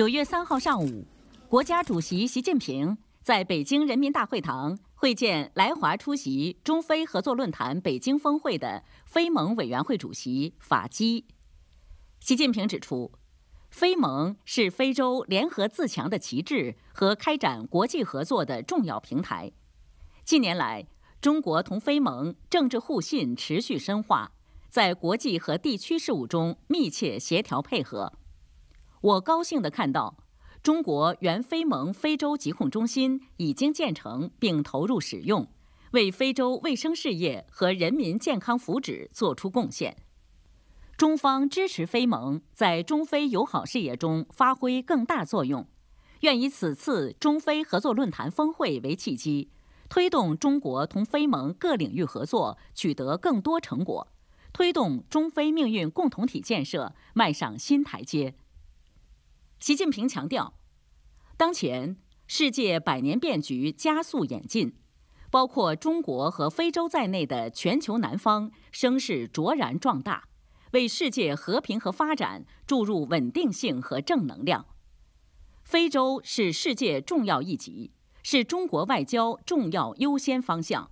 九月三号上午，国家主席习近平在北京人民大会堂会见来华出席中非合作论坛北京峰会的非盟委员会主席法基。习近平指出，非盟是非洲联合自强的旗帜和开展国际合作的重要平台。近年来，中国同非盟政治互信持续深化，在国际和地区事务中密切协调配合。我高兴地看到，中国原非盟非洲疾控中心已经建成并投入使用，为非洲卫生事业和人民健康福祉作出贡献。中方支持非盟在中非友好事业中发挥更大作用，愿以此次中非合作论坛峰会为契机，推动中国同非盟各领域合作取得更多成果，推动中非命运共同体建设迈上新台阶。习近平强调，当前世界百年变局加速演进，包括中国和非洲在内的全球南方声势卓然壮大，为世界和平和发展注入稳定性和正能量。非洲是世界重要一极，是中国外交重要优先方向。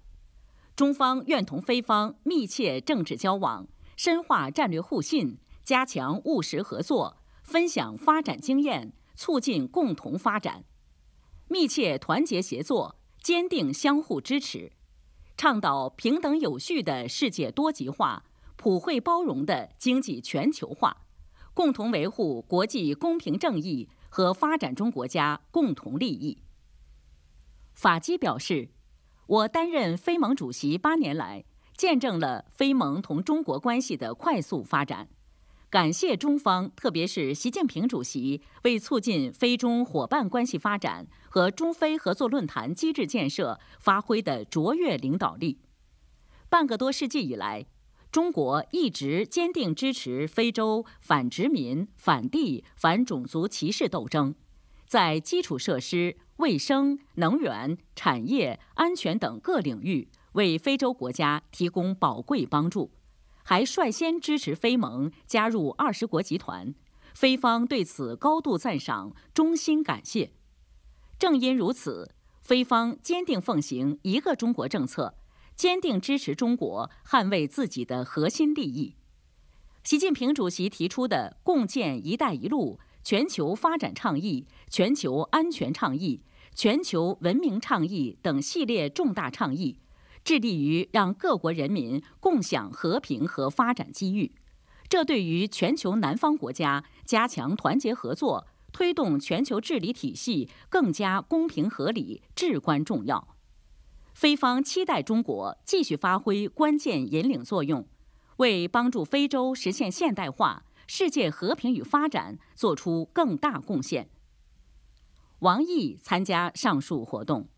中方愿同非方密切政治交往，深化战略互信，加强务实合作。分享发展经验，促进共同发展；密切团结协作，坚定相互支持，倡导平等有序的世界多极化、普惠包容的经济全球化，共同维护国际公平正义和发展中国家共同利益。法基表示，我担任非盟主席八年来，见证了非盟同中国关系的快速发展。感谢中方，特别是习近平主席为促进非中伙伴关系发展和中非合作论坛机制建设发挥的卓越领导力。半个多世纪以来，中国一直坚定支持非洲反殖民、反帝、反种族歧视斗争，在基础设施、卫生、能源、产业、安全等各领域为非洲国家提供宝贵帮助。还率先支持非盟加入二十国集团，非方对此高度赞赏，衷心感谢。正因如此，非方坚定奉行一个中国政策，坚定支持中国捍卫自己的核心利益。习近平主席提出的共建“一带一路”、全球发展倡议、全球安全倡议、全球文明倡议等系列重大倡议。致力于让各国人民共享和平和发展机遇，这对于全球南方国家加强团结合作、推动全球治理体系更加公平合理至关重要。非方期待中国继续发挥关键引领作用，为帮助非洲实现现代化、世界和平与发展作出更大贡献。王毅参加上述活动。